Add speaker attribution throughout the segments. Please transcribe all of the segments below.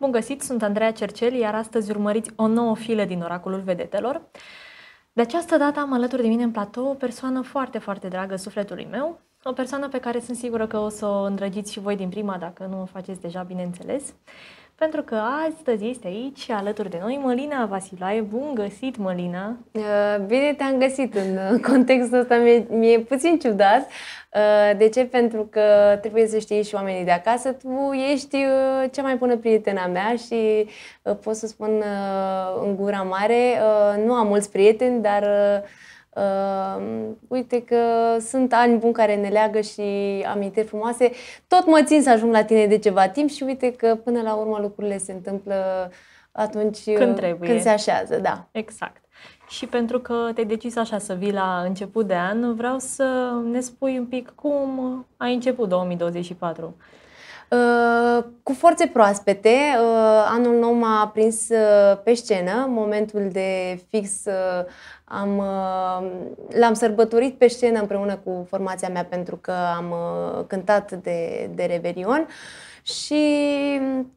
Speaker 1: Bun găsit, sunt Andreea Cercel, iar astăzi urmăriți o nouă filă din Oracolul Vedetelor. De această dată am alături de mine în platou o persoană foarte, foarte dragă sufletului meu, o persoană pe care sunt sigură că o să o îndrăgiți și voi din prima, dacă nu o faceți deja, bineînțeles pentru că astăzi este aici alături de noi Mălina Vasilae. Bun găsit, Mălina!
Speaker 2: Uh, bine te-am găsit în uh, contextul ăsta, mi-e, mi-e puțin ciudat. Uh, de ce? Pentru că trebuie să știi și oamenii de acasă, tu ești cea mai bună prietena mea și pot să spun în gura mare, nu am mulți prieteni, dar Uh, uite că sunt ani buni care ne leagă și amintiri frumoase. Tot mă țin să ajung la tine de ceva timp și uite că până la urmă lucrurile se întâmplă atunci când, uh, trebuie. când se așează. Da. Exact.
Speaker 1: Și pentru că te-ai decis așa să vii la început de an, vreau să ne spui un pic cum a început 2024.
Speaker 2: Uh, cu forțe proaspete, uh, anul nou m-a prins uh, pe scenă, momentul de fix am, l-am sărbătorit pe scenă împreună cu formația mea pentru că am cântat de, de Revelion și,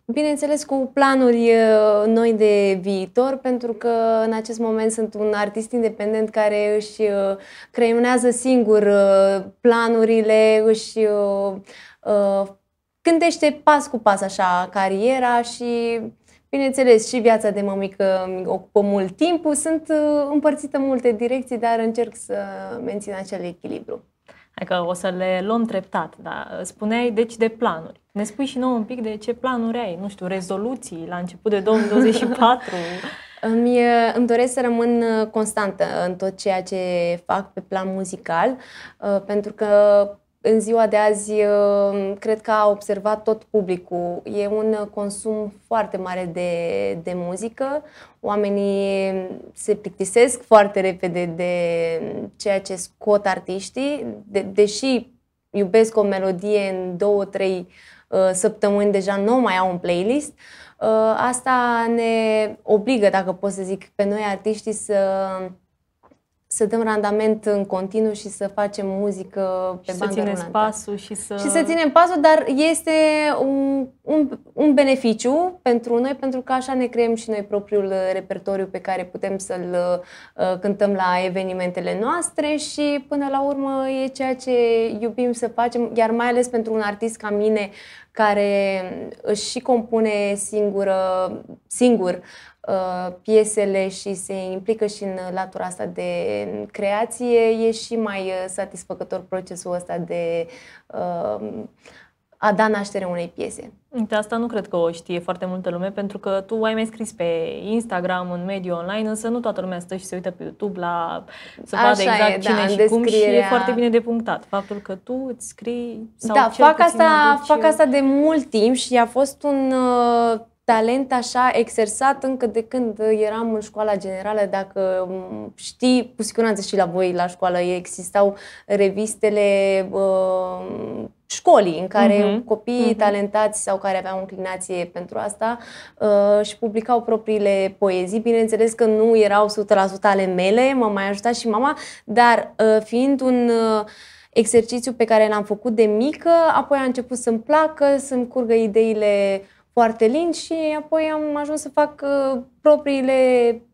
Speaker 2: bineînțeles, cu planuri noi de viitor, pentru că în acest moment sunt un artist independent care își creionează singur planurile, își gândește pas cu pas așa cariera și, bineînțeles, și viața de mămică ocupă mult timp. Sunt uh, împărțită în multe direcții, dar încerc să mențin acel echilibru.
Speaker 1: Hai că o să le luăm treptat, dar spuneai deci de planuri. Ne spui și nouă un pic de ce
Speaker 2: planuri ai, nu știu, rezoluții la
Speaker 1: început de 2024.
Speaker 2: Îmi, uh, îmi doresc să rămân uh, constantă în tot ceea ce fac pe plan muzical, pentru că în ziua de azi, uh, cred că a observat tot publicul. E un consum foarte mare de, de muzică. Oamenii se plictisesc foarte repede de ceea ce scot artiștii, de, deși iubesc o melodie în două, trei uh, săptămâni, deja nu mai au un playlist. Uh, asta ne obligă, dacă pot să zic, pe noi artiștii să să dăm randament în continuu și să facem muzică pe și bandă să ținem rulantă. pasul și să... Și să ținem pasul, dar este un, un, un beneficiu pentru noi, pentru că așa ne creăm și noi propriul uh, repertoriu pe care putem să-l uh, uh, cântăm la evenimentele noastre și până la urmă e ceea ce iubim să facem, iar mai ales pentru un artist ca mine uh, care își și compune singură, singur uh, piesele și se implică și în latura asta de creație, e și mai uh, satisfăcător procesul ăsta de uh, a da naștere unei piese.
Speaker 1: De asta nu cred că o știe foarte multă lume, pentru că tu ai mai scris pe Instagram, în mediul online, însă nu toată lumea stă și se uită pe YouTube la să vadă exact e, da, cine da, și cum și e foarte bine de punctat. Faptul că tu îți scrii sau Da, fac asta, aduci... fac asta
Speaker 2: de mult timp și a fost un uh, talent așa exersat încă de când eram în școala generală, dacă mm, știi, cu siguranță și la voi la școală existau revistele uh, școlii în care uh-huh. copiii uh-huh. talentați sau care aveau înclinație pentru asta uh, și publicau propriile poezii. Bineînțeles că nu erau 100% ale mele, m-a mai ajutat și mama, dar uh, fiind un uh, exercițiu pe care l-am făcut de mică, apoi a început să-mi placă, să-mi curgă ideile foarte lini și apoi am ajuns să fac uh, propriile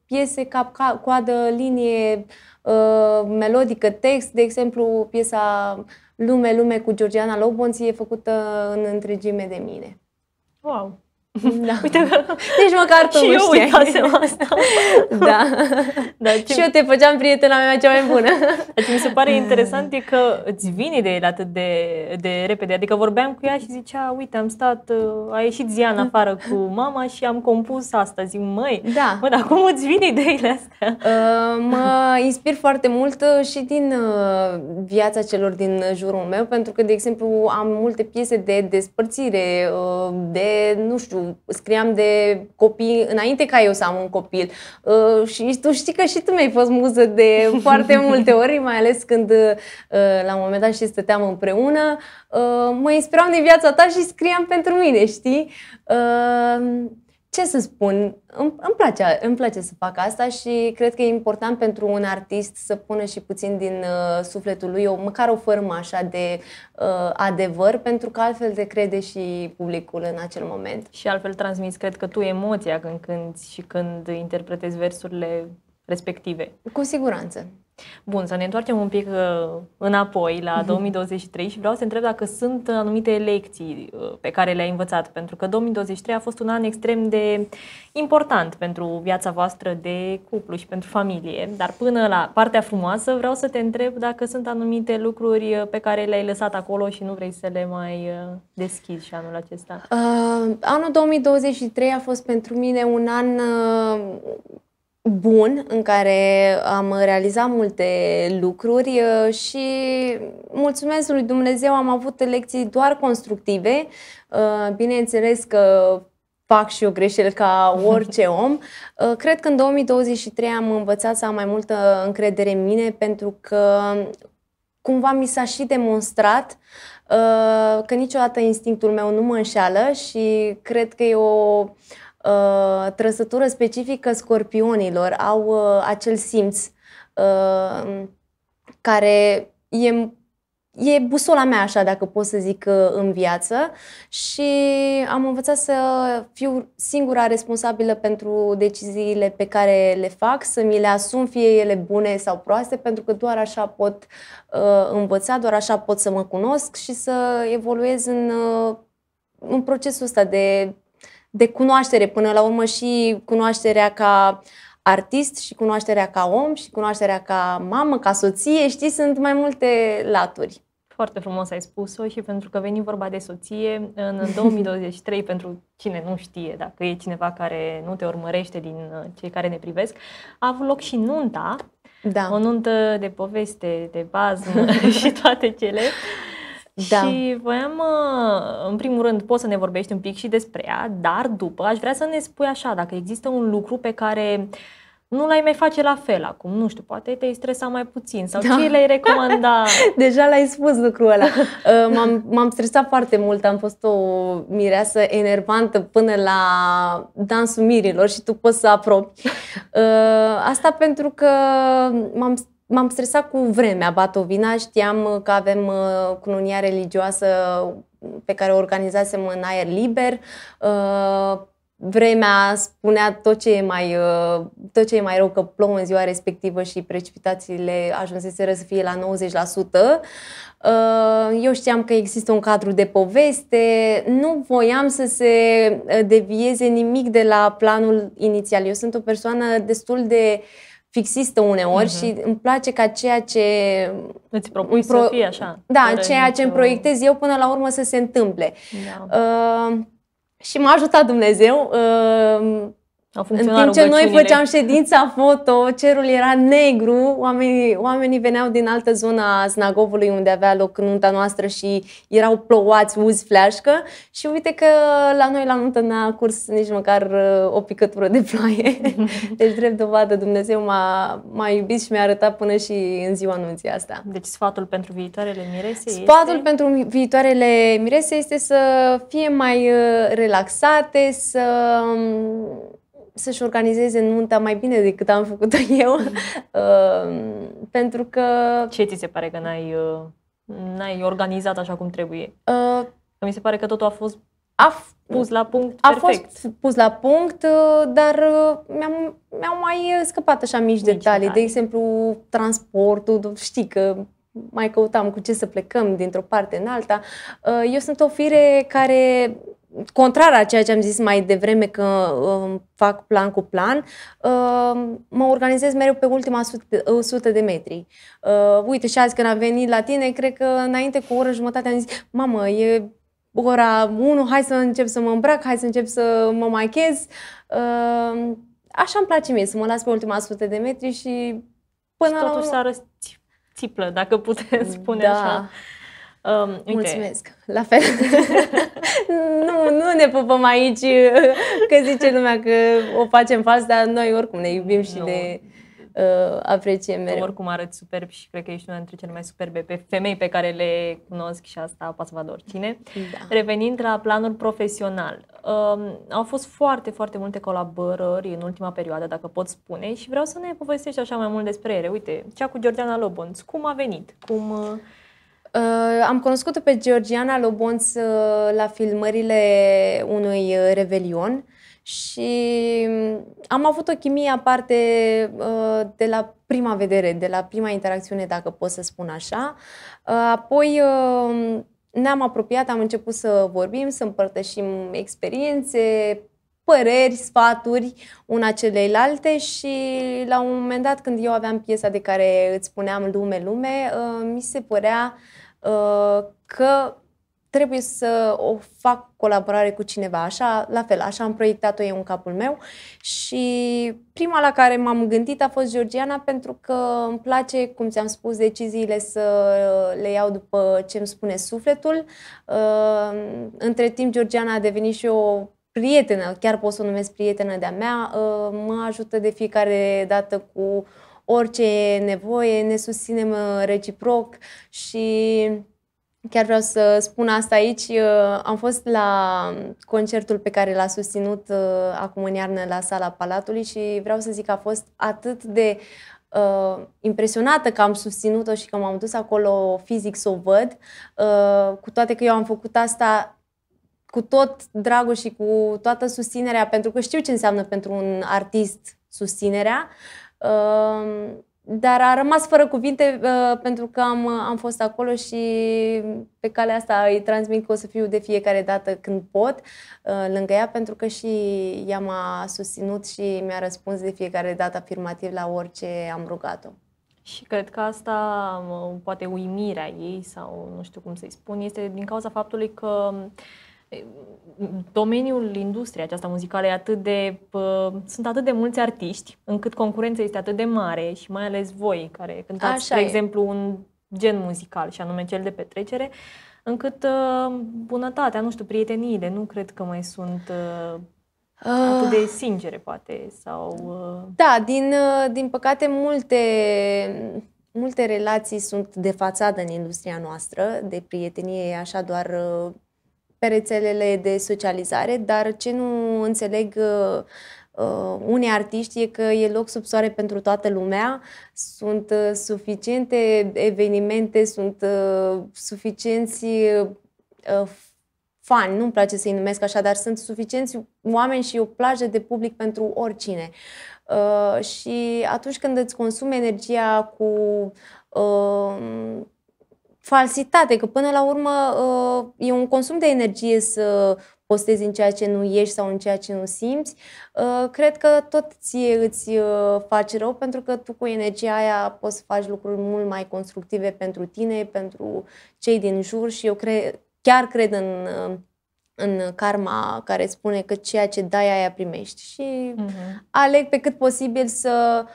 Speaker 2: piese cap, ca, coadă, linie uh, melodică, text, de exemplu, piesa uh, Lume, lume cu Georgiana Lobonț e făcută în întregime de mine.
Speaker 1: Wow! Da. Uite că...
Speaker 2: Nici măcar tu și nu eu uitasem asta. da.
Speaker 1: da ce... Și eu te făceam prietena mea cea mai bună. Dar ce mi se pare interesant e că îți vin ideile atât de, de repede. Adică vorbeam cu ea și zicea, uite, am stat, uh, a ieșit Ziana mm. afară cu mama și am compus asta. Zic, măi, da. mă, dar cum îți vin ideile
Speaker 2: astea? Uh, mă inspir foarte mult uh, și din uh, viața celor din jurul meu, pentru că, de exemplu, am multe piese de despărțire, uh, de, nu știu, exemplu, scriam de copii înainte ca eu să am un copil uh, și tu știi că și tu mi-ai fost muză de foarte multe ori, mai ales când uh, la un moment dat și stăteam împreună, uh, mă inspiram de viața ta și scriam pentru mine, știi? Uh, ce să spun, îmi, îmi, place, îmi place să fac asta și cred că e important pentru un artist să pună și puțin din uh, sufletul lui, o, măcar o formă așa de uh, adevăr, pentru că altfel te crede și publicul în acel moment. Și altfel transmiți, cred că tu, emoția când cânti și când interpretezi versurile
Speaker 1: respective.
Speaker 2: Cu siguranță.
Speaker 1: Bun, să ne întoarcem un pic uh, înapoi la 2023 mhm. și vreau să întreb dacă sunt uh, anumite lecții uh, pe care le-ai învățat, pentru că 2023 a fost un an extrem de important pentru viața voastră de cuplu și pentru familie, dar până la partea frumoasă vreau să te întreb dacă sunt anumite lucruri pe care le-ai lăsat acolo și nu vrei să le mai deschizi și anul acesta.
Speaker 2: Uh, anul 2023 a fost pentru mine un an uh, bun în care am realizat multe lucruri uh, și mulțumesc lui Dumnezeu am avut lecții doar constructive. Uh, bineînțeles că fac și eu greșeli ca orice om. Uh, cred că în 2023 am învățat să am mai multă încredere în mine pentru că cumva mi s-a și demonstrat că niciodată instinctul meu nu mă înșeală și cred că e o Uh, trăsătură specifică scorpionilor, au uh, acel simț uh, care e, e busola mea, așa, dacă pot să zic, uh, în viață și am învățat să fiu singura responsabilă pentru deciziile pe care le fac, să mi le asum, fie ele bune sau proaste, pentru că doar așa pot uh, învăța, doar așa pot să mă cunosc și să evoluez în, uh, în procesul ăsta de de cunoaștere până la urmă și cunoașterea ca artist și cunoașterea ca om și cunoașterea ca mamă, ca soție, știi, sunt mai multe laturi.
Speaker 1: Foarte frumos ai spus-o și pentru că veni vorba de soție, în 2023, pentru cine nu știe, dacă e cineva care nu te urmărește din uh, cei care ne privesc, a avut loc și nunta, da. o nuntă de poveste, de bază și toate cele. Da. Și voiam, uh, în primul rând, poți să ne vorbești un pic și despre ea, dar după aș vrea să ne spui așa, dacă există un lucru pe care nu l-ai mai face la fel acum, nu știu, poate te-ai stresa mai puțin sau da. ce le-ai recomanda?
Speaker 2: Deja l-ai spus lucrul ăla. Uh, m-am, m-am stresat foarte mult, am fost o mireasă enervantă până la dansul mirilor și tu poți să aprobi. Uh, asta pentru că m-am m-am stresat cu vremea Batovina, știam uh, că avem uh, cununia religioasă pe care o organizasem în aer liber. Uh, vremea spunea tot ce, e mai, tot ce e mai rău că plouă în ziua respectivă și precipitațiile ajunseseră să fie la 90%. Eu știam că există un cadru de poveste, nu voiam să se devieze nimic de la planul inițial. Eu sunt o persoană destul de uh, fixistă uneori uh-huh. și mhm. îmi place ca ceea ce... Îți propui pro... să fie așa. Da, ceea ce îmi proiectez eu până la urmă să se întâmple. Da. Uh, și m-a ajutat Dumnezeu. Uh, în timp ce noi făceam ședința foto, cerul era negru, oamenii, oamenii veneau din altă zonă a Snagovului unde avea loc nunta noastră și erau plouați, uzi, fleașcă și uite că la noi la nuntă n-a curs nici măcar uh, o picătură de ploaie. Deci drept dovadă Dumnezeu m-a, m-a iubit și mi-a arătat până și în ziua nunții asta. Deci sfatul pentru viitoarele mirese Sfatul este... pentru viitoarele mirese este să fie mai uh, relaxate, să um, să-și organizeze nunta mai bine decât am făcut-o eu,
Speaker 1: uh, pentru că... Ce ți se pare că n-ai, uh, n-ai organizat așa cum trebuie? Uh, că mi se pare că totul a fost a f- pus la punct A perfect.
Speaker 2: fost pus la punct, uh, dar uh, mi-am, mi am mai scăpat așa mici, mici detalii. detalii. De exemplu, transportul, știi că mai căutam cu ce să plecăm dintr-o parte în alta. Eu sunt o fire care contrar a ceea ce am zis mai devreme că uh, fac plan cu plan, uh, mă organizez mereu pe ultima 100 uh, de metri. Uh, uite, și azi când am venit la tine, cred că înainte cu o oră jumătate am zis, mamă, e ora 1, hai să încep să mă îmbrac, hai să încep să mă machez. Uh, um, așa îmi place mie, să mă las pe ultima 100 de metri și până și totuși la totuși să arăți
Speaker 1: răstiplă, dacă putem mm, spune da. așa. Um, uite. Mulțumesc,
Speaker 2: la fel. nu, nu ne pupăm aici, că zice lumea că o facem fals, dar noi oricum ne iubim și nu. ne uh, apreciem mereu. oricum
Speaker 1: arăți superb și cred că ești una dintre cele mai superbe pe femei pe care le cunosc și asta poate să vadă oricine. Da. Revenind la planul profesional, um, au fost foarte, foarte multe colaborări în ultima perioadă, dacă pot spune, și vreau să ne povestești așa mai mult despre ele. Uite, cea cu Georgiana Lobonț, cum a venit?
Speaker 2: Cum... Uh, Uh, am cunoscut-o pe Georgiana Lobonț uh, la filmările unui uh, revelion și um, am avut o chimie aparte de la prima vedere, de la prima interacțiune, dacă pot să spun așa. Apoi um, ne-am apropiat, am început să vorbim, să împărtășim experiențe, păreri, sfaturi una celeilalte și la un moment dat când eu aveam piesa de care îți spuneam lume, lume, uh, mi se părea uh, că trebuie să o fac colaborare cu cineva, așa, la fel, așa am proiectat-o eu în capul meu și prima la care m-am gândit a fost Georgiana pentru că îmi place, cum ți-am spus, deciziile să le iau după ce îmi spune sufletul. Uh, între timp, Georgiana a devenit și o prietenă, chiar pot să o numesc prietenă de-a mea, ă, mă ajută de fiecare dată cu orice e nevoie, ne susținem ă, reciproc și chiar vreau să spun asta aici. Ă, am fost la concertul pe care l-a susținut acum în iarnă la sala Palatului și vreau să zic că a fost atât de uh, impresionată că am susținut-o și că m-am dus acolo fizic să o văd, uh, cu toate că eu am făcut asta cu tot dragul și cu toată susținerea, pentru că știu ce înseamnă pentru un artist susținerea, um, dar a rămas fără cuvinte uh, pentru că am, am fost acolo și pe calea asta îi transmit că o să fiu de fiecare dată când pot uh, lângă ea, pentru că și ea m-a susținut și mi-a răspuns de fiecare dată afirmativ la orice am rugat-o.
Speaker 1: Și cred că asta, um, poate uimirea ei sau nu știu cum să-i spun, este din cauza faptului că uh, domeniul industriei aceasta muzicală e atât de, Pă, sunt atât de mulți artiști, încât concurența este atât de mare și mai ales voi care cântați, Așa de e. exemplu, un gen muzical și anume cel de petrecere, încât uh, bunătatea, nu știu, prieteniile, nu cred că mai sunt uh, atât de sincere, poate, sau... Uh...
Speaker 2: Da, din, din păcate multe, multe relații sunt de fațadă în industria noastră, de prietenie așa doar pe rețelele de socializare, dar ce nu înțeleg uh, uh, unii artiști e că e loc sub soare pentru toată lumea, sunt uh, suficiente evenimente, sunt uh, suficienți uh, uh, fani, nu-mi place să-i numesc așa, dar sunt suficienți oameni și o plajă de public pentru oricine. Uh, și atunci când îți consumi energia cu uh, falsitate, că până la urmă uh, e un consum de energie să postezi în ceea ce nu ești sau în ceea ce nu simți, uh, cred că tot ție îți uh, faci rău pentru că tu cu energia aia poți să faci lucruri mult mai constructive pentru tine, pentru cei din jur și eu cre- chiar cred în, în karma care spune că ceea ce dai aia primești și uh-huh. aleg pe cât posibil să uh,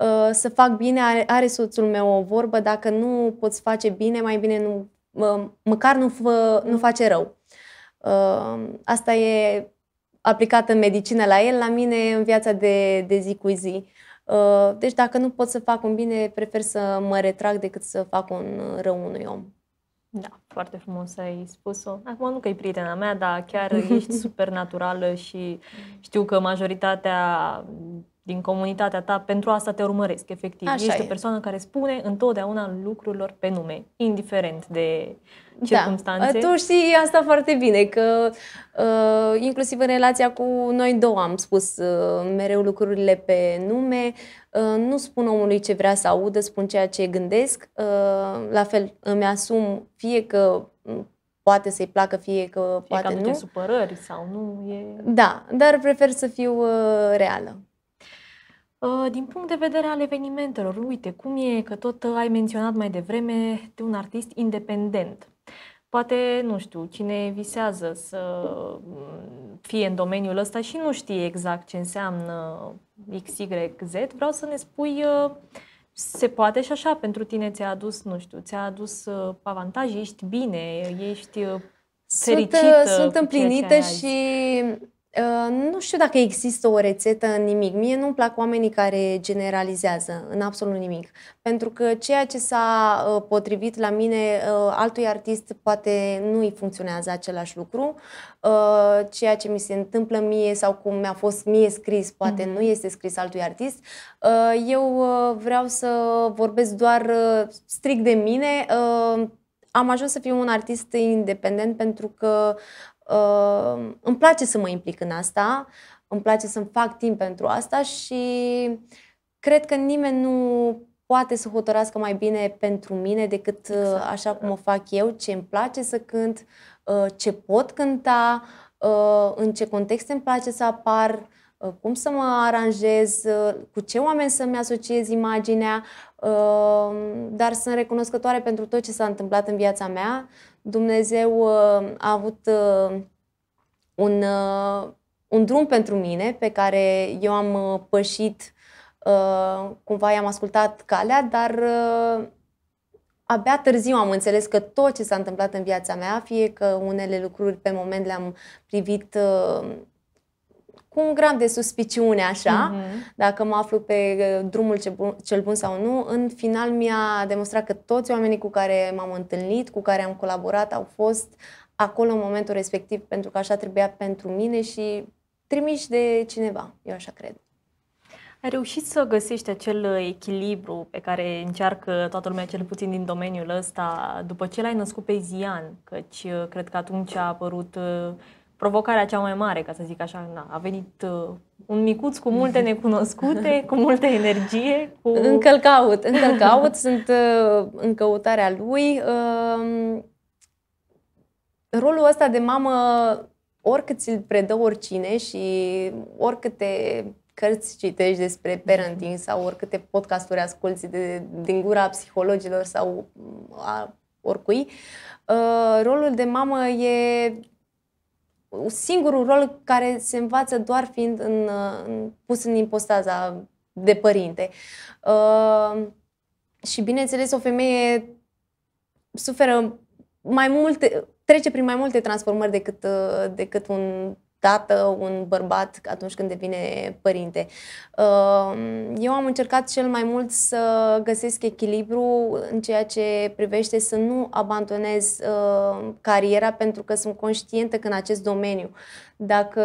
Speaker 2: Uh, să fac bine, are, are soțul meu o vorbă, dacă nu poți face bine, mai bine nu, măcar nu, fă, nu mm. face rău. Uh, asta e aplicată în medicină la el, la mine în viața de, de zi cu zi. Uh, deci dacă nu pot să fac un bine, prefer să mă retrag decât să fac un rău unui om.
Speaker 1: Da, foarte frumos ai spus-o. Acum nu că e prietena mea, dar chiar ești super naturală și știu că majoritatea din comunitatea ta, pentru asta te urmăresc, efectiv. Așa Ești e. o persoană care spune întotdeauna lucrurilor pe nume, indiferent de
Speaker 2: circunstanțe. Da. Tu știi asta foarte bine, că uh, inclusiv în relația cu noi două am spus uh, mereu lucrurile pe nume, uh, nu spun omului ce vrea să audă, spun ceea ce gândesc, uh, la fel îmi asum fie că mm, poate să-i placă, fie că fie poate că nu.
Speaker 1: supărări sau nu. E... Da,
Speaker 2: dar prefer să fiu uh, reală.
Speaker 1: Uh, din punct de vedere al evenimentelor, uite, cum e că tot ai menționat mai devreme de un artist independent. Poate, nu știu, cine visează să mm, fie în domeniul ăsta și nu știe exact ce înseamnă XYZ, vreau să ne spui uh, se poate și așa pentru tine ți-a adus, nu știu, ți-a adus uh, avantaje, ești bine, ești
Speaker 2: fericită. Sunt, sunt împlinită și Ă, nu știu dacă există o rețetă în nimic. Mie nu-mi plac oamenii care generalizează în absolut nimic. Pentru că ceea ce s-a ă, potrivit la mine, ă, altui artist poate nu îi funcționează același lucru. Ceea ce mi se întâmplă mie sau cum mi-a fost mie scris, poate mm. nu este scris altui artist. Eu vreau să vorbesc doar strict de mine, am ajuns să fiu un artist independent pentru că Uh, îmi place să mă implic în asta, îmi place să-mi fac timp pentru asta și cred că nimeni nu poate să hotărască mai bine pentru mine decât uh, exact. așa cum o fac eu, ce îmi place să cânt, uh, ce pot cânta, în ce contexte îmi place să apar, cum să mă aranjez, cu ce oameni să-mi asociez imaginea, dar sunt recunoscătoare pentru tot ce s-a întâmplat în viața mea, Dumnezeu uh, a avut uh, un, uh, un drum pentru mine pe care eu am pășit, cumva i-am ascultat calea, dar abia târziu am înțeles că tot ce s-a întâmplat în viața mea, fie că unele lucruri pe moment le-am privit cu un gram de suspiciune așa, uh-huh. dacă mă aflu pe uh, drumul ce bun, cel bun sau nu. În final mi-a demonstrat că toți oamenii cu care m-am întâlnit, cu care am colaborat, au fost acolo în momentul respectiv pentru că așa trebuia pentru mine și trimiși de cineva, eu așa cred.
Speaker 1: Ai reușit să găsești acel echilibru pe care încearcă toată lumea, cel puțin din domeniul ăsta, după ce l-ai născut pe Zian, căci uh, cred că atunci a apărut uh, provocarea cea mai mare, ca să zic așa, na, a venit uh, un micuț cu multe necunoscute, cu multă energie. Cu... Încă-l
Speaker 2: caut, încă-l caut, sunt uh, în căutarea lui. Uh, rolul ăsta de mamă, oricât ți-l predă oricine și oricâte cărți citești despre parenting sau oricâte podcasturi asculti de, din gura psihologilor sau a oricui, uh, rolul de mamă e singurul rol care se învață doar fiind în, în, pus în impostaza de părinte. Uh, și bineînțeles, o femeie suferă mai multe, trece prin mai multe transformări decât, uh, decât un tată, un bărbat atunci când devine părinte. Ehm, eu am încercat cel mai mult să găsesc echilibru în ceea ce privește să nu abandonez ehm, cariera pentru că sunt conștientă că în acest domeniu dacă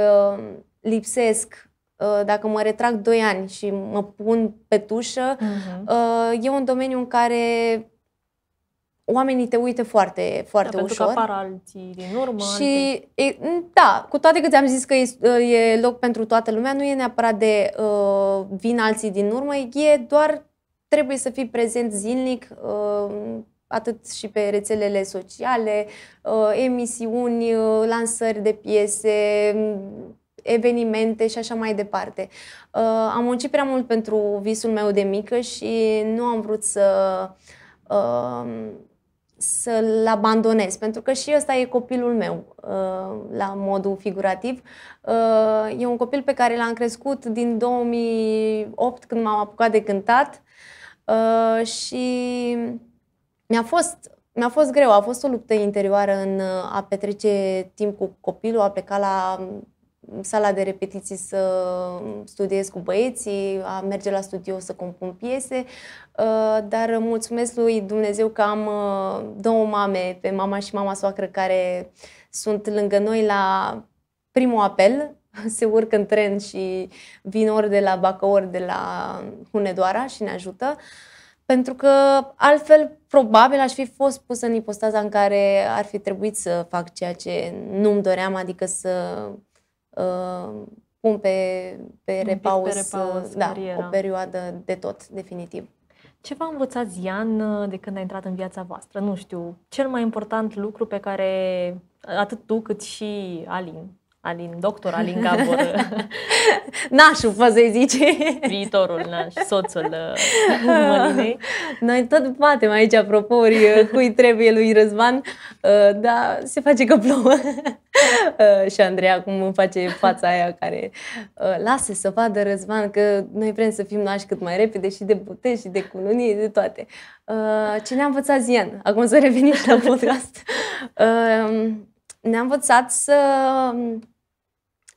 Speaker 2: lipsesc ehm, dacă mă retrag 2 ani și mă pun pe tușă, uh-huh. e un domeniu în care oamenii te uită foarte, foarte da, ușor. Pentru că apar
Speaker 1: alții din urmă. Și,
Speaker 2: e, da, cu toate că ți-am zis că e, e loc pentru toată lumea, nu e neapărat de uh, vin alții din urmă, e doar trebuie să fii prezent zilnic, uh, atât și pe rețelele sociale, uh, emisiuni, uh, lansări de piese, evenimente și așa mai departe. Uh, am muncit prea mult pentru visul meu de mică și nu am vrut să... Uh, să-l abandonez, pentru că și ăsta e copilul meu, uh, la modul figurativ. Uh, e un copil pe care l-am crescut din 2008, când m-am apucat de cântat uh, și mi-a fost, mi-a fost greu, a fost o luptă interioară în a petrece timp cu copilul, a pleca la sala de repetiții să studiez cu băieții, a merge la studio să compun piese, uh, dar mulțumesc lui Dumnezeu că am uh, două mame, pe mama și mama soacră, care sunt lângă noi la primul apel, se urcă în tren și vin ori de la Bacău, ori de la Hunedoara și ne ajută. Pentru că altfel, probabil, aș fi fost pusă în ipostaza în care ar fi trebuit să fac ceea ce nu-mi doream, adică să Uh, pun pe, pe repaus, pe repaus uh, da, o perioadă de tot, definitiv.
Speaker 1: Ce v-a învățat Zian uh, de când a intrat în viața voastră? Nu știu, cel mai important lucru pe care atât tu cât și Alin Alin, doctor Alin Gabor.
Speaker 2: Nașul, vă să zice.
Speaker 1: Viitorul naș, soțul uh, Mălinei.
Speaker 2: Noi tot batem aici, apropo, ori, uh, cui trebuie lui Răzvan, uh, dar se face că plouă. Și Andreea acum îmi face fața aia care lasă să vadă Răzvan că noi vrem să fim nași cât mai repede și de bute și de cununie, de toate. Ce ne-a învățat Zian? Acum să revenim la podcast. Ne-a învățat să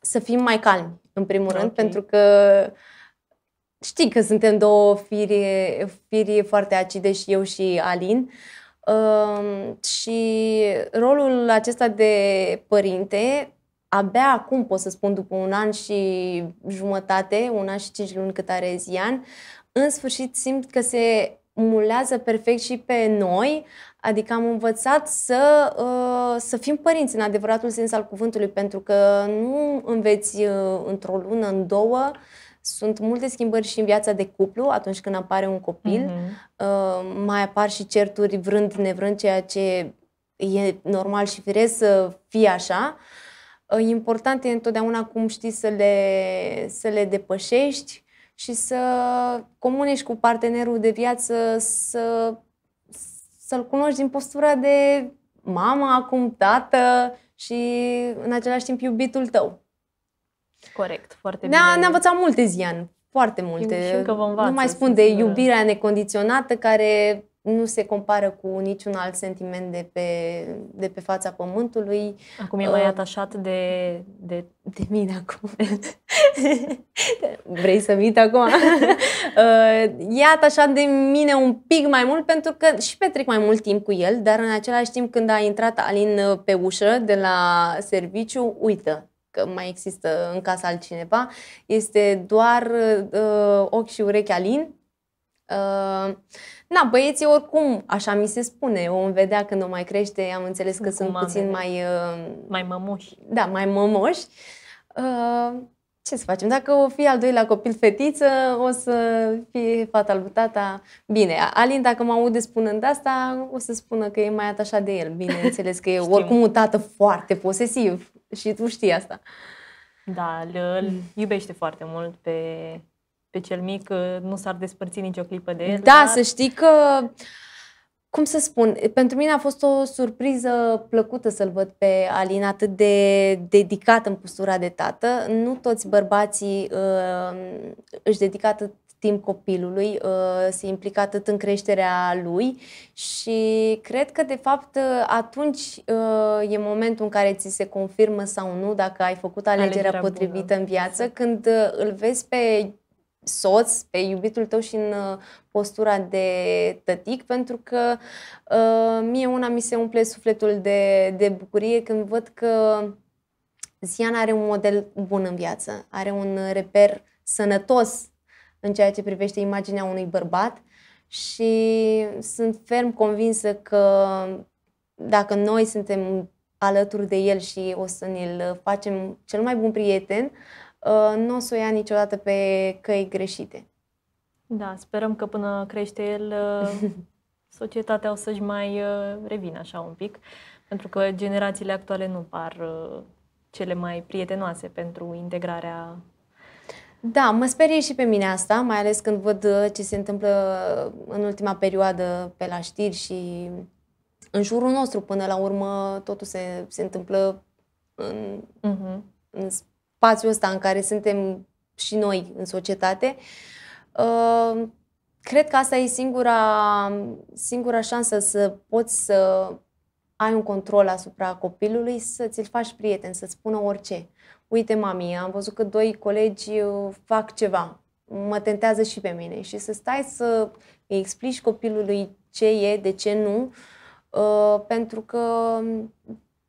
Speaker 2: să fim mai calmi, în primul okay. rând, pentru că știi că suntem două firii, firi foarte acide și eu și Alin. Uh, și rolul acesta de părinte, abia acum pot să spun după un an și jumătate, un an și cinci luni cât are Zian, în sfârșit simt că se mulează perfect și pe noi, adică am învățat să, uh, să fim părinți în adevăratul sens al cuvântului, pentru că nu înveți uh, într-o lună, în două, sunt multe schimbări și în viața de cuplu atunci când apare un copil, mm-hmm. mai apar și certuri vrând, nevrând, ceea ce e normal și firesc să fie așa. Important e întotdeauna cum știi să le, să le depășești, și să comunici cu partenerul de viață, să, să-l cunoști din postura de mama, acum tată și în același timp iubitul tău.
Speaker 1: Corect, foarte ne-a, Ne-a învățat
Speaker 2: multe, Zian, foarte multe. Și încă vă învață, nu mai spun de iubirea necondiționată care nu se compară cu niciun alt sentiment de pe, de pe fața pământului. Acum e mai um, atașat de, de... de mine acum. Vrei să mint acum? Uh, e atașat de mine un pic mai mult pentru că și petrec mai mult timp cu el, dar în același timp când a intrat Alin uh, pe ușă de la serviciu, uită că mai există în casa altcineva. Este doar uh, uh, ochi și urechi Alin. Uh, Na, băieții oricum, așa mi se spune, o îmi vedea când o mai crește, am înțeles că Cum sunt puțin mai... Uh, mai mămoși. Da, mai mămoși. Uh, ce să facem? Dacă o fi al doilea copil fetiță, o să fie fata lui tata. Bine, Alin, dacă mă aude spunând asta, o să spună că e mai atașat de el. Bineînțeles că e oricum un tată foarte posesiv și tu știi asta. Da,
Speaker 1: îl mm. iubește foarte mult pe pe cel mic, nu s-ar despărți nicio clipă de el. Da, dar... să știi
Speaker 2: că cum să spun, pentru mine a fost o surpriză plăcută să-l văd pe Alin atât de dedicat în postura de tată. Nu toți bărbații uh, își dedică atât timp copilului, uh, se implică atât în creșterea lui și cred că, de fapt, atunci uh, e momentul în care ți se confirmă sau nu dacă ai făcut alegerea, alegerea potrivită bună. în viață, când îl vezi pe soț, pe iubitul tău și în uh, postura de tătic, pentru că uh, mie una mi se umple sufletul de, de bucurie când văd că Zian are un model bun în viață, are un reper sănătos în ceea ce privește imaginea unui bărbat și sunt ferm convinsă că dacă noi suntem alături de el și o să ne-l facem cel mai bun prieten, uh, Uh, nu o să o ia niciodată pe căi greșite. Da, sperăm că
Speaker 1: până crește el, uh, societatea o să-și mai uh, revină așa un pic, pentru că generațiile actuale nu par cele mai prietenoase pentru
Speaker 2: integrarea da, mă sperie și pe mine asta, mai ales când văd ce se întâmplă în ultima perioadă pe la știri și în jurul nostru, până la urmă, totul se, se întâmplă în, uh-huh. în spațiul ăsta în care suntem și noi în societate. Uh, cred că asta e singura, singura șansă să poți să ai un control asupra copilului, să ți-l faci prieten, să-ți spună orice. Uite, mami, am văzut că doi colegi uh, fac ceva, mă tentează și pe mine. Și să stai să îi explici copilului ce e, de ce nu, uh, pentru că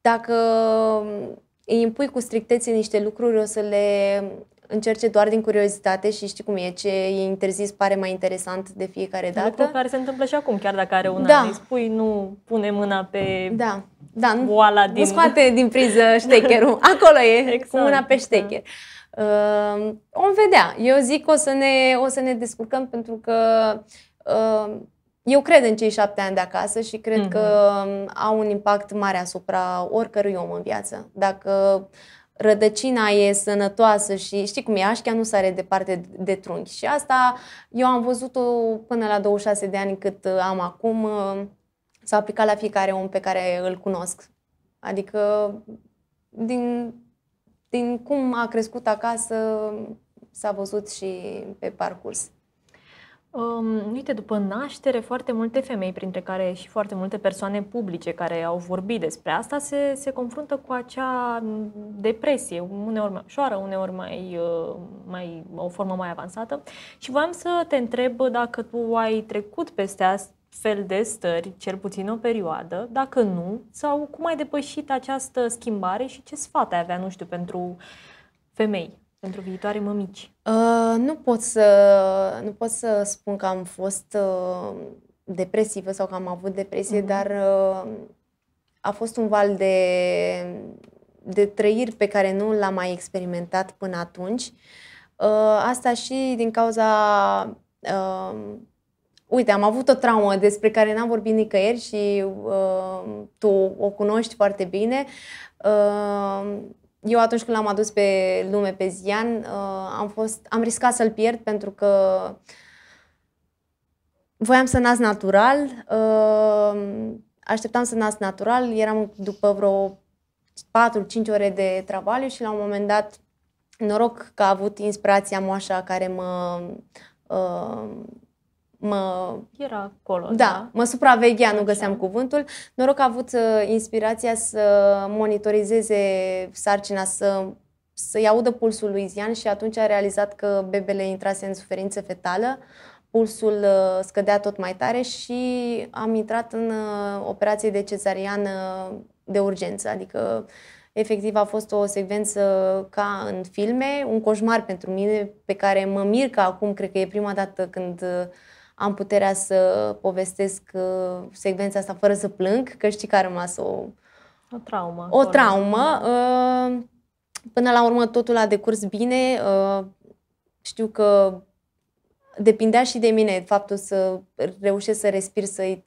Speaker 2: dacă îi impui cu strictețe niște lucruri, o să le încerce doar din curiozitate și știi cum e, ce e interzis pare mai interesant de fiecare dată.
Speaker 1: Lucru care se întâmplă și acum, chiar dacă are un da. an, îi spui nu pune mâna pe da.
Speaker 2: Da, nu, oala din... nu scoate din priză ștecherul, acolo e, exact. cu mâna pe exact. ștecher. Da. Uh, ehm, om vedea, eu zic că o să ne, o să ne descurcăm pentru că uh, eu cred în cei șapte ani de acasă și cred mm-hmm. că mhm. au un impact mare asupra oricărui om în viață. Dacă rădăcina e sănătoasă și știi cum e, așchia nu sare departe de trunchi. Și asta eu am văzut-o până la 26 de ani cât am acum, s-a aplicat la fiecare om pe care îl cunosc. Adică din, din cum a crescut acasă s-a văzut și pe parcurs. Um,
Speaker 1: uite, după naștere, foarte multe femei, printre care și foarte multe persoane publice care au vorbit despre asta, se, se confruntă cu acea depresie, uneori mai ușoară, uneori mai, uh, mai o formă mai avansată. Și voiam să te întreb dacă tu ai trecut peste astfel de stări, cel puțin o perioadă, dacă nu, sau cum ai depășit această schimbare și ce sfat ai avea, nu știu, pentru femei? pentru viitoare mămici?
Speaker 2: Uh, nu, pot să, nu pot să spun că am fost uh, depresivă sau că am avut depresie, uh-huh. dar uh, a fost un val de, de trăiri pe care nu l-am mai experimentat până atunci. Uh, asta și din cauza. Uh, uite, am avut o traumă despre care n-am vorbit nicăieri și uh, tu o cunoști foarte bine. Uh, eu atunci când l-am adus pe lume pe Zian, uh, am, fost, am riscat să-l pierd pentru că voiam să nasc natural, uh, așteptam să nasc natural, eram după vreo 4-5 ore de travaliu și la un moment dat, noroc că a avut inspirația moașa care mă uh, mă... Era acolo. Da, da, mă supraveghea, nu găseam Așa. cuvântul. Noroc că a avut uh, inspirația să monitorizeze sarcina, să să-i audă pulsul lui Zian și atunci a realizat că bebele intrase în suferință fetală, pulsul uh, scădea tot mai tare și am intrat în uh, operație de cezariană de urgență, adică efectiv a fost o secvență ca în filme, un coșmar pentru mine pe care mă mir că acum cred că e prima dată când uh, am puterea să povestesc uh, secvența asta fără să plâng, că știi că a rămas o,
Speaker 1: o traumă. O traumă.
Speaker 2: Uh, până la urmă totul a decurs bine. Uh, știu că depindea și de mine faptul să reușesc să respir, să-i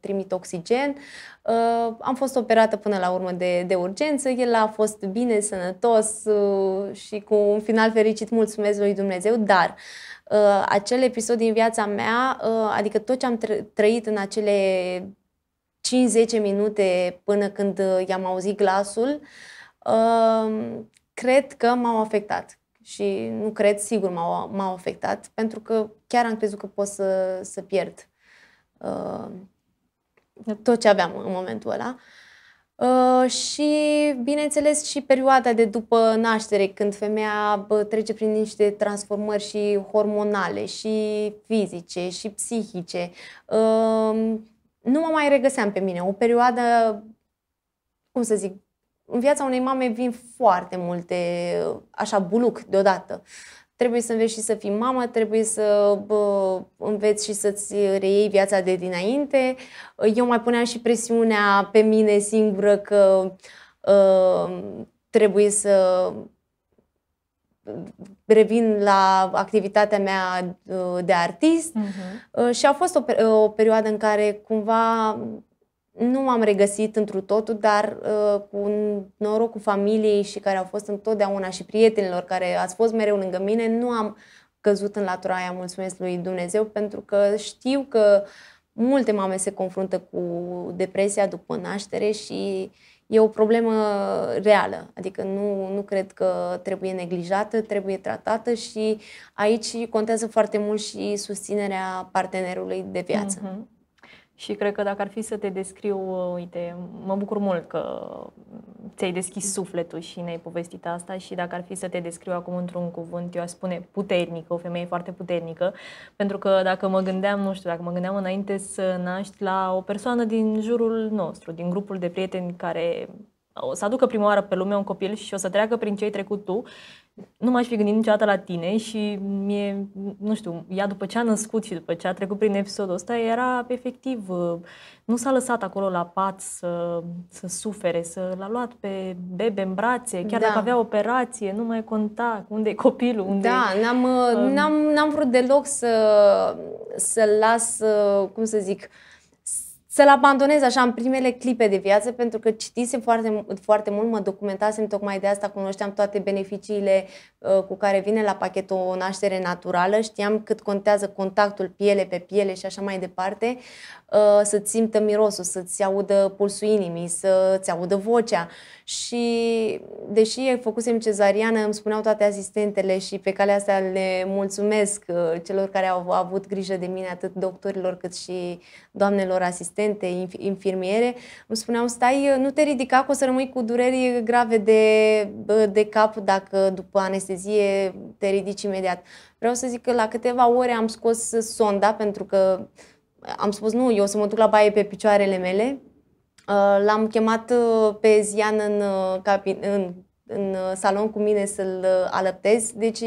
Speaker 2: trimit oxigen. Uh, am fost operată până la urmă de, de urgență, el a fost bine, sănătos uh, și cu un final fericit, mulțumesc lui Dumnezeu, dar uh, uh, acel episod din viața mea, uh, adică tot ce am tr- trăit în acele 5-10 minute până când uh, i-am auzit glasul, uh, cred că m-au afectat. Și nu cred, sigur m-au, m-au afectat, pentru că chiar am crezut că pot să, să pierd uh, tot ce aveam în momentul ăla. Uh, Uh, și, bineînțeles, și perioada de după naștere, când femeia trece prin niște transformări și hormonale, și fizice, și psihice. Uh, nu mă mai regăseam pe mine. O perioadă, cum să zic, în viața unei mame vin foarte multe, uh, așa, buluc deodată. Trebuie să înveți și să fii mamă, trebuie să bă, înveți și să-ți reiei viața de dinainte. Eu mai puneam și presiunea pe mine singură că uh, trebuie să revin la activitatea mea uh, de artist uh-huh. și a fost o, o perioadă în care cumva nu m-am regăsit întru totul, dar uh, cu norocul familiei și care au fost întotdeauna și prietenilor care ați fost mereu lângă mine, nu am căzut în latura aia, mulțumesc lui Dumnezeu, pentru că știu că multe mame se confruntă cu depresia după naștere și e o problemă reală. Adică nu, nu cred că trebuie neglijată, trebuie tratată și aici contează foarte mult și susținerea partenerului de viață. Uh-huh. Și cred că dacă ar fi să
Speaker 1: te descriu, uite, mă bucur mult că ți-ai deschis sufletul și ne-ai povestit asta și dacă ar fi să te descriu acum într-un cuvânt, eu aș spune puternică, o femeie foarte puternică, pentru că dacă mă gândeam, nu știu, dacă mă gândeam înainte să naști la o persoană din jurul nostru, din grupul de prieteni care o să aducă prima oară pe lume un copil și o să treacă prin ce ai trecut tu, nu m-aș fi gândit niciodată la tine și mie, nu știu, ea după ce a născut și după ce a trecut prin episodul ăsta era efectiv, nu s-a lăsat acolo la pat să, să sufere, să l-a luat pe bebe în brațe, chiar da. dacă avea operație, nu mai conta unde e copilul, unde Da, n-am, um... n-am,
Speaker 2: n-am vrut deloc să, să las, uh, cum să zic, uh, să-l abandonez așa în primele clipe de viață, pentru că citisem foarte, foarte mult, mă documentasem tocmai de asta, cunoșteam toate beneficiile uh, cu care vine la pachet o naștere naturală, știam cât contează contactul piele pe piele și așa mai departe, uh, să-ți simtă mirosul, să-ți audă pulsul inimii, să-ți audă vocea și deși eu făcusem cezariană, îmi spuneau toate asistentele și pe calea asta le mulțumesc uh, celor care au avut grijă de mine, atât doctorilor cât și doamnelor asistente, infirmiere, îmi spuneau stai, uh, nu te ridica că o să rămâi cu dureri grave de, de cap dacă după anestezie te ridici imediat. Vreau să zic că la câteva ore am scos sonda pentru că am spus nu, eu o să mă duc la baie pe picioarele mele Uh, l-am chemat uh, pe Zian în, uh, în, în salon cu mine să-l alăptez, deci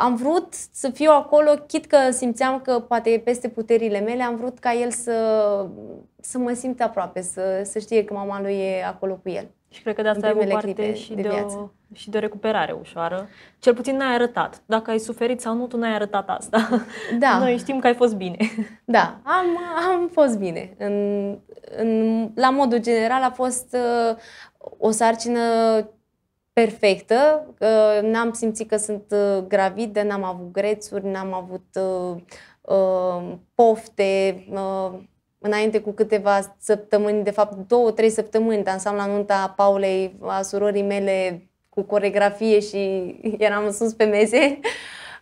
Speaker 2: am vrut să fiu acolo, chit că simțeam că poate e peste puterile mele, am vrut ca el să, să mă simtă aproape, să, să știe că mama lui e acolo cu el. Și cred că de asta e o parte clipe și de, de viață. o
Speaker 1: și de o recuperare ușoară. Cel puțin n-ai arătat. Dacă ai suferit sau nu, tu n-ai arătat asta. Da. Noi știm că ai fost bine.
Speaker 2: Da, am, am fost bine. În, în, la modul general a fost uh, o sarcină perfectă. Uh, n-am simțit că sunt uh, gravidă, n-am avut grețuri, n-am avut uh, uh, pofte. Uh, înainte cu câteva săptămâni, de fapt două, trei săptămâni, dansam la nunta Paulei, a surorii mele, cu coregrafie și eram sus pe meze.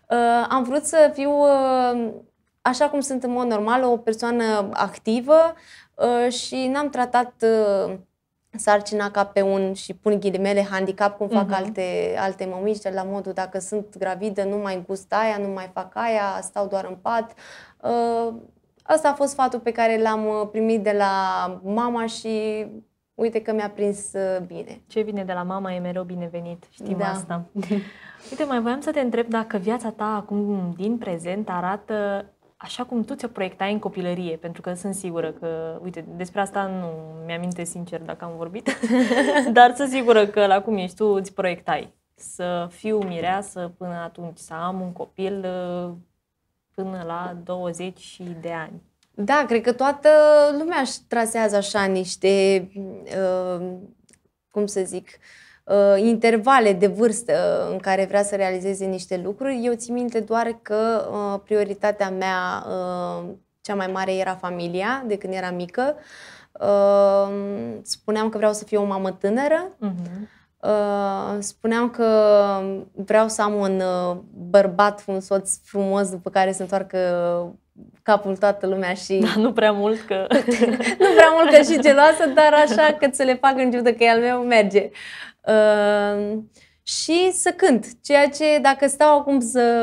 Speaker 2: Uh, am vrut să fiu, uh, așa cum sunt în mod normal, o persoană activă uh, și n-am tratat sarcina ca pe un, și pun ghilimele, handicap, cum fac uh-huh. alte, alte mămici, de la modul dacă sunt gravidă, nu mai gust aia, nu mai fac aia, stau doar în pat. Asta a fost sfatul pe care l-am primit de la mama și uite că mi-a prins uh, bine. Ce vine de la mama e mereu binevenit, știm da. asta.
Speaker 1: Uite, mai voiam să te întreb dacă viața ta acum din prezent arată așa cum tu ți-o proiectai în copilărie, pentru că sunt sigură că, uite, despre asta nu mi-aminte sincer dacă am vorbit, dar sunt sigură că la cum ești tu îți proiectai să fiu mireasă până atunci, să am un copil uh, până la 20 de ani.
Speaker 2: Da, cred că toată lumea își trasează așa niște, uh, cum să zic, uh, intervale de vârstă în care vrea să realizeze niște lucruri. Eu țin minte doar că uh, prioritatea mea uh, cea mai mare era familia de când eram mică. Uh, spuneam că vreau să fiu o mamă tânără. Uh-huh. Uh, spuneam că vreau să am un uh, bărbat, un soț frumos după care să întoarcă capul toată lumea și... Da, nu
Speaker 1: prea mult că...
Speaker 2: nu prea mult că și geloasă, dar așa că să le fac în ciudă că e al meu, merge. Uh, și să cânt, ceea ce dacă stau acum să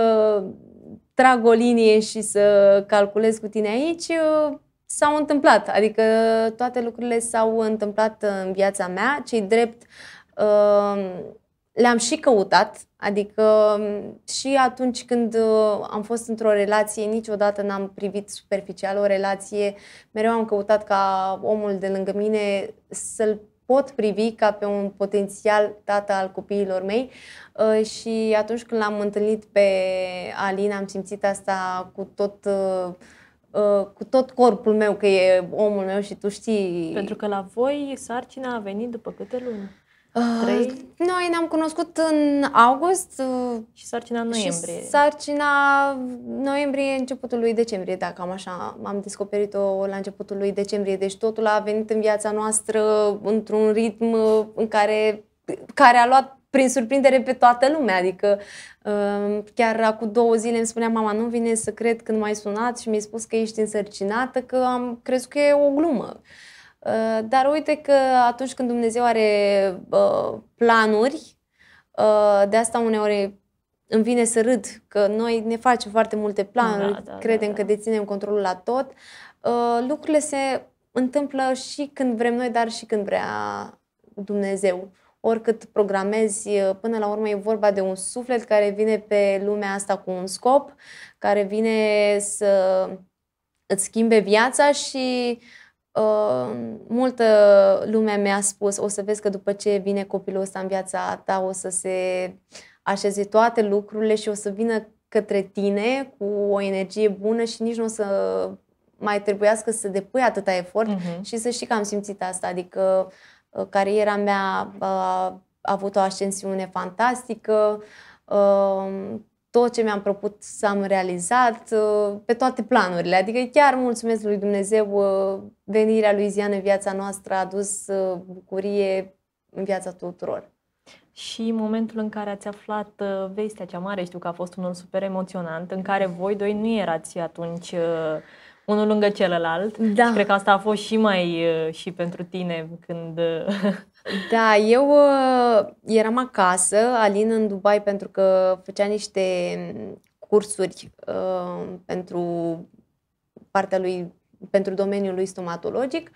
Speaker 2: trag o linie și să calculez cu tine aici, uh, s-au întâmplat. Adică toate lucrurile s-au întâmplat în viața mea, cei drept... Uh, le-am și căutat, adică mm, și atunci când uh, am fost într-o relație, niciodată n-am privit superficial o relație, mereu am căutat ca omul de lângă mine să-l pot privi ca pe un potențial tată al copiilor mei uh, și atunci când l-am întâlnit pe Alin am simțit asta cu tot uh, cu tot corpul meu că e omul meu și tu știi. Pentru că la voi sarcina
Speaker 1: a venit după câte luni?
Speaker 2: Ah, noi ne-am cunoscut în august. Uh, și sarcina în noiembrie. Și sarcina noiembrie, începutul lui decembrie, dacă am așa. Am descoperit-o la începutul lui decembrie. Deci totul a venit în viața noastră într-un ritm uh, în care, care a luat prin surprindere pe toată lumea. Adică uh, chiar acum două zile îmi spunea mama, nu vine să cred când m-ai sunat și mi-ai spus că ești însărcinată, că am crezut că e o glumă. Uh, dar uite că atunci când Dumnezeu are uh, planuri, uh, de asta uneori îmi vine să râd că noi ne facem foarte multe planuri, da, da, da credem da, da. că deținem controlul la tot. Lucrurile se întâmplă și când vrem noi, dar și când vrea Dumnezeu. Oricât programezi, până la urmă e vorba de un suflet care vine pe lumea asta cu un scop, care vine să îți schimbe viața și uh, Uh, multă lume mi-a spus, o să vezi că după ce vine copilul ăsta în viața ta, o să se așeze toate lucrurile și o să vină către tine cu o energie bună și nici nu o să mai trebuiască să depui atâta efort uh-huh. și să știi că am simțit asta. Adică ă, cariera mea ă, a avut o ascensiune fantastică, ă, tot ce mi-am propus să am realizat uh, pe toate planurile. Adică chiar mulțumesc lui Dumnezeu, uh, venirea lui Zian în viața noastră a adus uh, bucurie în viața tuturor.
Speaker 1: Și momentul în care ați aflat vestea cea mare, știu că a fost unul super emoționant, în care voi doi nu erați atunci unul lângă celălalt. Da. Și cred că asta a fost și mai și pentru tine când
Speaker 2: da, eu uh, eram acasă, Alin în Dubai, pentru că făcea niște cursuri uh, pentru partea lui, pentru domeniul lui stomatologic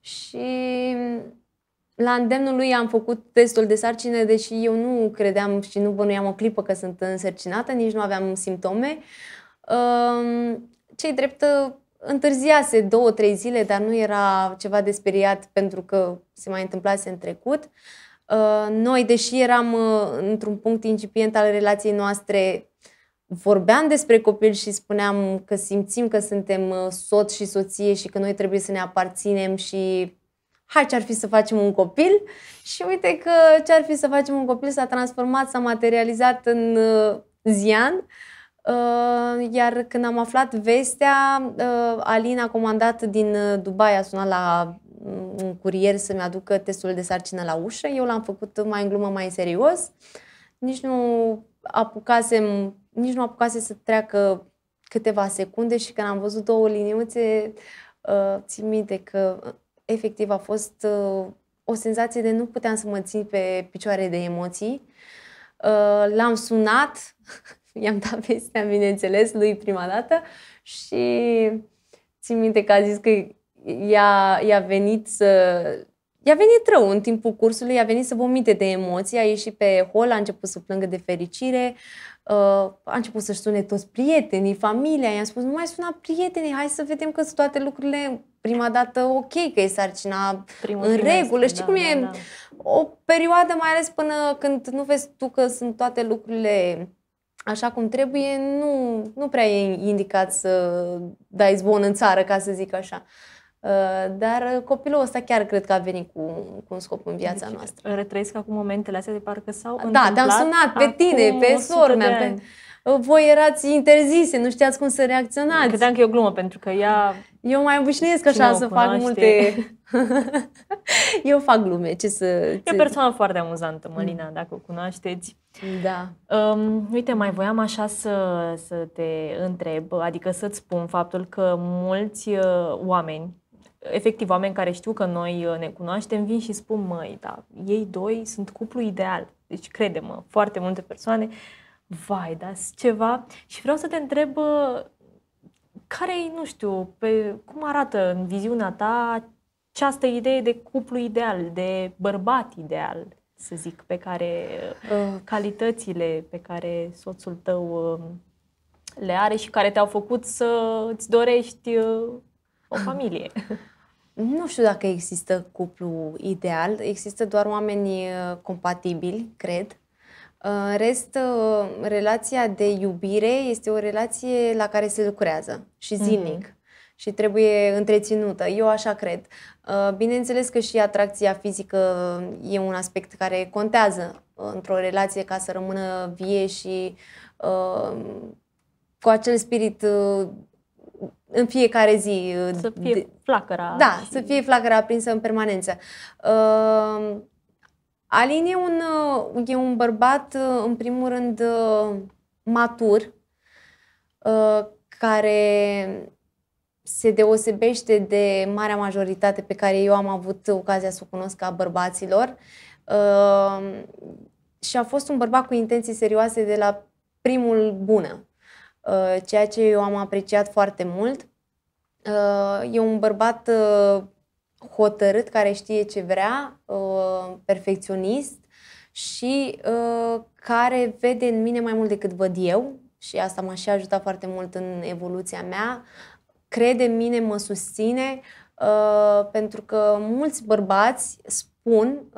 Speaker 2: și la îndemnul lui am făcut testul de sarcină, deși eu nu credeam și nu bănuiam o clipă că sunt însărcinată, nici nu aveam simptome. Uh, cei drept uh, întârziase două, trei zile, dar nu era ceva de speriat pentru că se mai întâmplase în trecut. Uh, noi, deși eram uh, într-un punct incipient al relației noastre, vorbeam despre copil și spuneam că simțim că suntem uh, soț și soție și că noi trebuie să ne aparținem și hai ce-ar fi să facem un copil și uite că ce-ar fi să facem un copil s-a transformat, s-a materializat în zian Uh, iar când am aflat vestea, uh, Alina a comandat din uh, Dubai, a sunat la mm, un curier să-mi aducă testul de sarcină la ușă. Eu l-am făcut mai în glumă, mai în serios. Nici nu apucasem, nici nu apucase să treacă câteva secunde și când am văzut două liniuțe, țin minte că efectiv a fost o senzație de nu puteam să mă țin pe picioare de emoții. L-am sunat, i-am dat vestea, bineînțeles, lui prima dată și țin minte că a zis că i-a, i-a venit să... I-a venit rău în timpul cursului, i-a venit să vomite de emoții, a ieșit pe hol, a început să plângă de fericire, uh, a început să-și sune toți prietenii, familia, i-am spus, nu mai suna prietenii, hai să vedem că sunt toate lucrurile prima dată ok, că e sarcina Primul în primestru, regulă. Știi da, cum da, e? Da, da. O perioadă, mai ales până când nu vezi tu că sunt toate lucrurile așa cum trebuie, nu, nu prea e indicat să dai zbon în țară, ca să zic așa. Uh, dar copilul ăsta chiar cred că a venit cu, cu un scop în viața deci,
Speaker 1: noastră. Retrăiesc acum momentele astea de parcă sau. Da, te-am sunat pe tine, pe sor, mea, pe...
Speaker 2: Ă, voi erați interzise, nu știați cum să reacționați. Credeam că e o glumă, pentru că ea... Eu mai obișnuiesc așa să cunoaște. fac multe... Eu fac
Speaker 1: glume, ce să... E o persoană foarte amuzantă, Mălina, mm. dacă o cunoașteți. Da. Um, uite, mai voiam așa să, să te întreb, adică să-ți spun faptul că mulți ă, oameni efectiv oameni care știu că noi ă, ne cunoaștem vin și spun, măi, da, ei doi sunt cuplu ideal. Deci, credem mă foarte multe persoane vai, dar ceva. Și vreau să te întreb care nu știu, pe, cum arată în viziunea ta această idee de cuplu ideal, de bărbat ideal, să zic, pe care ă. uh, calitățile pe care soțul tău um, le are și care te-au făcut să îți dorești uh, o familie.
Speaker 2: Nu știu dacă există cuplu ideal, există doar oameni uh, compatibili, cred, în rest, ă, relația de iubire este o relație la care se lucrează și mhm. zilnic. Mm-hmm și trebuie întreținută. Eu așa cred. Ă, bineînțeles că și atracția fizică e un aspect care contează într-o relație ca să rămână vie și ă, cu acel spirit în fiecare zi. Să fie flacăra. Da, și... să fie flacăra aprinsă în permanență. Alin e un, e un bărbat, în primul rând, matur, care se deosebește de marea majoritate pe care eu am avut ocazia să o cunosc ca bărbaților. Și a fost un bărbat cu intenții serioase de la primul bună, ceea ce eu am apreciat foarte mult. E un bărbat hotărât, care știe ce vrea, uh, perfecționist și uh, care vede în mine mai mult decât văd eu și asta m-a și ajutat foarte mult în evoluția mea, crede în mine, mă susține, uh, pentru că mulți bărbați spun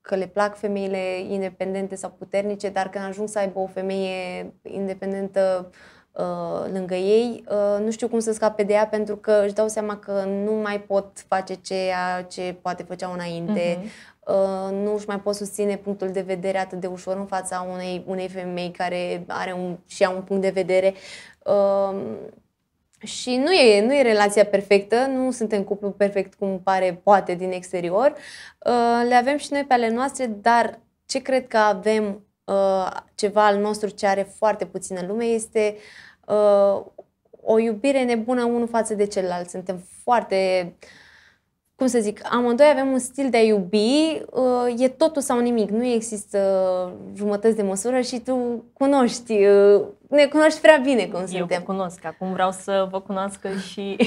Speaker 2: că le plac femeile independente sau puternice, dar când ajung să aibă o femeie independentă, Uh, lângă ei, uh, nu știu cum să scape de ea pentru că își dau seama că nu mai pot face ceea ce poate făcea înainte, uh-huh. nu își mai pot susține punctul de vedere atât de ușor în fața unei, unei femei care are un, și ea un punct de vedere. Uh, și nu e, nu e relația perfectă, nu suntem cuplu perfect cum pare poate din exterior. Le avem și noi pe ale noastre, dar ce cred că avem ceva al nostru ce are foarte puțină lume este uh, uh, o iubire nebună unul față de celălalt. Suntem foarte, cum să zic, amândoi avem un stil de a iubi, uh, e totul sau nimic, nu există jumătăți de măsură și tu cunoști, uh, ne cunoști prea bine cum Eu suntem. Eu
Speaker 1: cunosc, acum vreau să vă cunoască și, uh,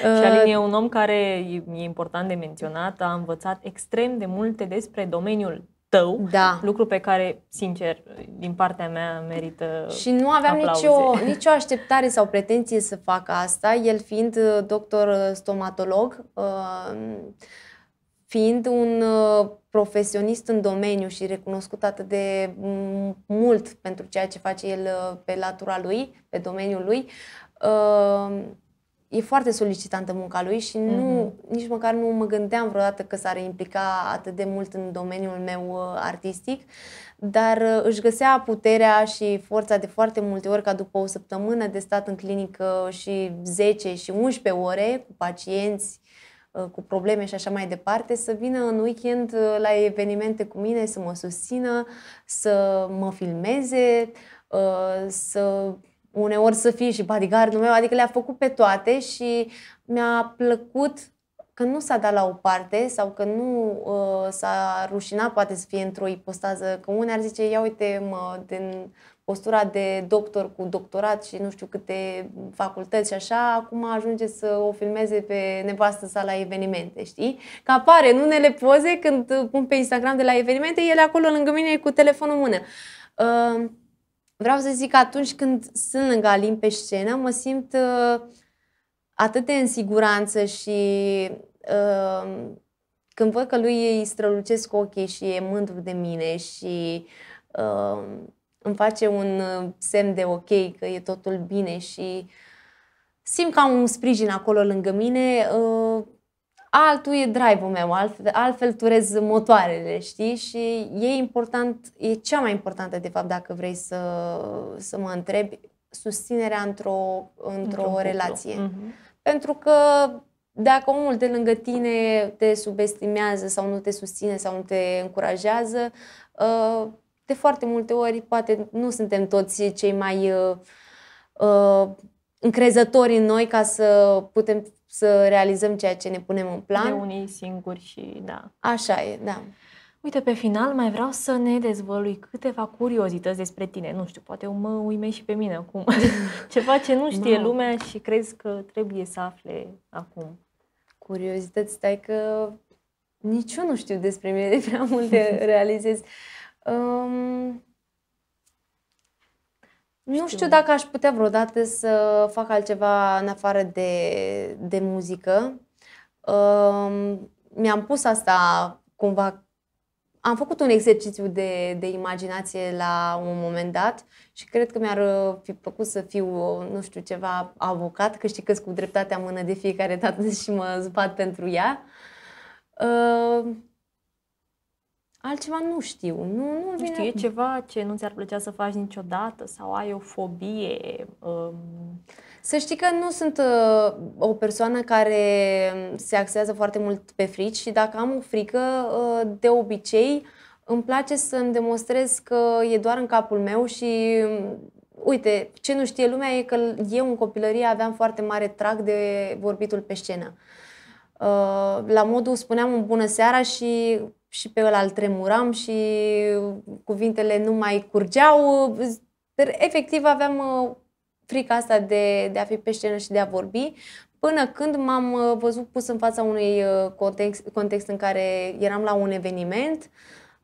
Speaker 1: și Alin e un om care e important de menționat, a învățat extrem de multe despre domeniul tău, da. lucru pe care, sincer, din partea mea merită Și nu aveam nicio, nicio
Speaker 2: așteptare sau pretenție să fac asta, el fiind uh, doctor uh, stomatolog, uh, fiind un profesionist în domeniu și recunoscut atât de mult pentru ceea ce face el pe latura lui, pe domeniul lui, e foarte solicitantă munca lui și nu, mm-hmm. nici măcar nu mă gândeam vreodată că s-ar implica atât de mult în domeniul meu uh, artistic, dar uh, își găsea puterea și forța de foarte multe ori ca după o săptămână de stat în clinică și 10 și 11 ore cu pacienți, uh, cu probleme și așa mai departe, să vină în weekend la evenimente cu mine, să mă susțină, să mă filmeze, să uneori să fii și bodyguardul meu, adică le-a făcut pe toate și mi-a plăcut că nu s-a dat la o parte sau că nu uh, s-a rușinat poate să fie într-o ipostază, că unii ar zice, ia uite mă, din postura de doctor cu doctorat și nu știu câte facultăți și așa, acum ajunge să o filmeze pe nevastă sa la evenimente, știi? Că apare în unele poze când pun pe Instagram de la evenimente, el acolo lângă mine cu telefonul în mână. Uh, Vreau să zic că atunci când sunt lângă Alin pe scenă, mă simt uh, atât de în siguranță și uh, când văd că lui îi strălucesc ochii și e mândru de mine și uh, îmi face un semn de ok, că e totul bine și simt ca un sprijin acolo lângă mine, uh, altul e drive-ul meu, altfel, altfel turez motoarele, știi? Și e important, e cea mai importantă, de fapt, dacă vrei să, să mă întrebi, susținerea într-o, într-o într relație.
Speaker 1: Uh-huh.
Speaker 2: Pentru că dacă omul de lângă tine te subestimează sau nu te susține sau nu te încurajează, uh, de foarte multe ori poate nu suntem toți cei mai uh, uh, încrezători în noi ca să putem să realizăm ceea ce ne punem în plan. De unii singuri și da. Așa e, da.
Speaker 1: Uite, pe final mai vreau să ne dezvălui câteva curiozități despre tine. Nu știu, poate mă uimești și pe mine acum. Ceva ce nu știe no. lumea și crezi că trebuie
Speaker 2: să afle acum. Curiozități, stai că nici eu nu știu despre mine de prea multe realizez. Um, știu. Nu știu dacă aș putea vreodată să fac altceva în afară de, de muzică. Uh, mi-am pus asta cumva. Am făcut un exercițiu de, de imaginație la un moment dat și cred că mi-ar fi plăcut să fiu, nu știu, ceva avocat, că știi că cu dreptatea mână de fiecare dată și mă zbat pentru ea. Uh, altceva nu știu. Nu, nu, nu știu, e ceva ce nu ți-ar plăcea să faci
Speaker 1: niciodată
Speaker 2: sau ai o fobie? Um... Să știi că nu sunt uh, o persoană care um, se axează foarte mult pe frici și dacă am o frică, uh, de obicei îmi place să-mi demonstrez că e doar în capul meu și um, uite, ce nu știe lumea e că eu în copilărie aveam foarte mare trag de vorbitul pe scenă. Uh, la modul spuneam un bună seara și și pe ăla îl tremuram și cuvintele nu mai curgeau. Efectiv aveam uh, frica asta de, de a fi pe scenă și de a vorbi, până când m-am uh, văzut pus în fața unui uh, context, context în care eram la un eveniment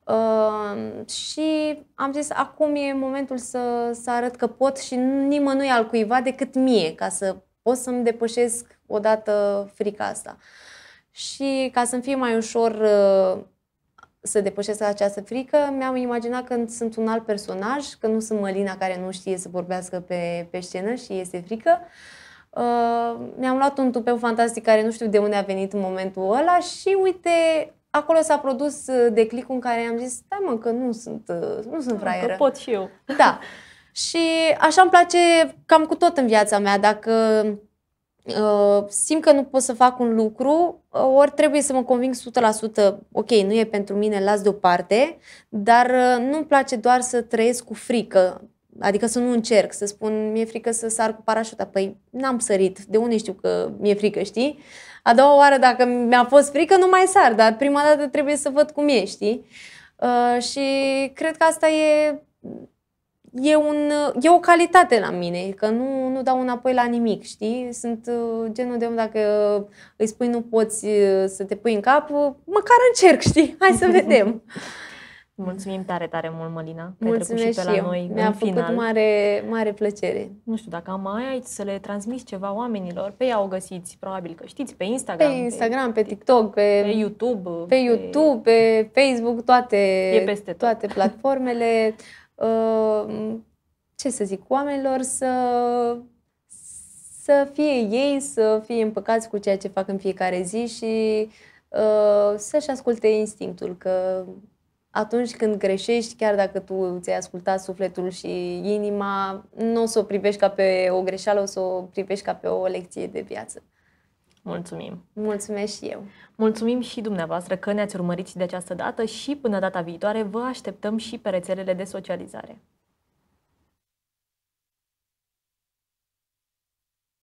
Speaker 2: uh, și am zis acum e momentul să, să arăt că pot și nimănui al cuiva decât mie, ca să pot să-mi depășesc odată frica asta. Și ca să-mi fie mai ușor uh, să depășesc această frică, mi-am imaginat când sunt un alt personaj, că nu sunt Mălina care nu știe să vorbească pe, pe scenă și este frică. Uh, mi-am luat un tupeu fantastic care nu știu de unde a venit în momentul ăla și uite, acolo s-a produs uh, declicul în care am zis, da mă, că nu sunt, uh, nu sunt da, fraieră. Că pot și eu. Da. Și așa îmi place cam cu tot în viața mea. Dacă Uh, simt că nu pot să fac un lucru, uh, ori trebuie să mă conving 100%, ok, nu e pentru mine, las deoparte, dar uh, nu-mi place doar să trăiesc cu frică, adică să nu încerc, să spun, mi-e frică să sar cu parașuta, păi n-am sărit, de unde știu că mi-e frică, știi? A doua oară, dacă mi-a fost frică, nu mai sar, dar prima dată trebuie să văd cum e, știi? Uh, și cred că asta e e, un, e o calitate la mine, că nu, nu dau înapoi la nimic, știi? Sunt uh, genul de om, dacă îi spui nu poți uh, să te pui în cap, uh, măcar încerc, știi? Hai să vedem.
Speaker 1: Mulțumim tare, tare mult, Mălina, că Mulțumesc ai trecut și pe la eu. noi Mi-a făcut final.
Speaker 2: mare, mare plăcere.
Speaker 1: Nu știu, dacă am mai aici să le transmiți ceva oamenilor, pe ea o găsiți, probabil că știți, pe Instagram. Pe Instagram,
Speaker 2: pe, pe TikTok, pe, pe YouTube. Pe YouTube, pe, pe Facebook, toate, e peste tot. toate platformele. Ă, ce să zic, oamenilor să, să fie ei, să fie împăcați cu ceea ce fac în fiecare zi și ă, să-și asculte instinctul, că atunci când greșești, chiar dacă tu ți-ai ascultat sufletul și inima, nu o să o privești ca pe o greșeală, o să o privești ca pe o lecție de viață. Mulțumim! Mulțumesc și eu!
Speaker 1: Mulțumim și dumneavoastră că ne-ați urmărit de această dată și până data viitoare vă așteptăm și pe rețelele de socializare.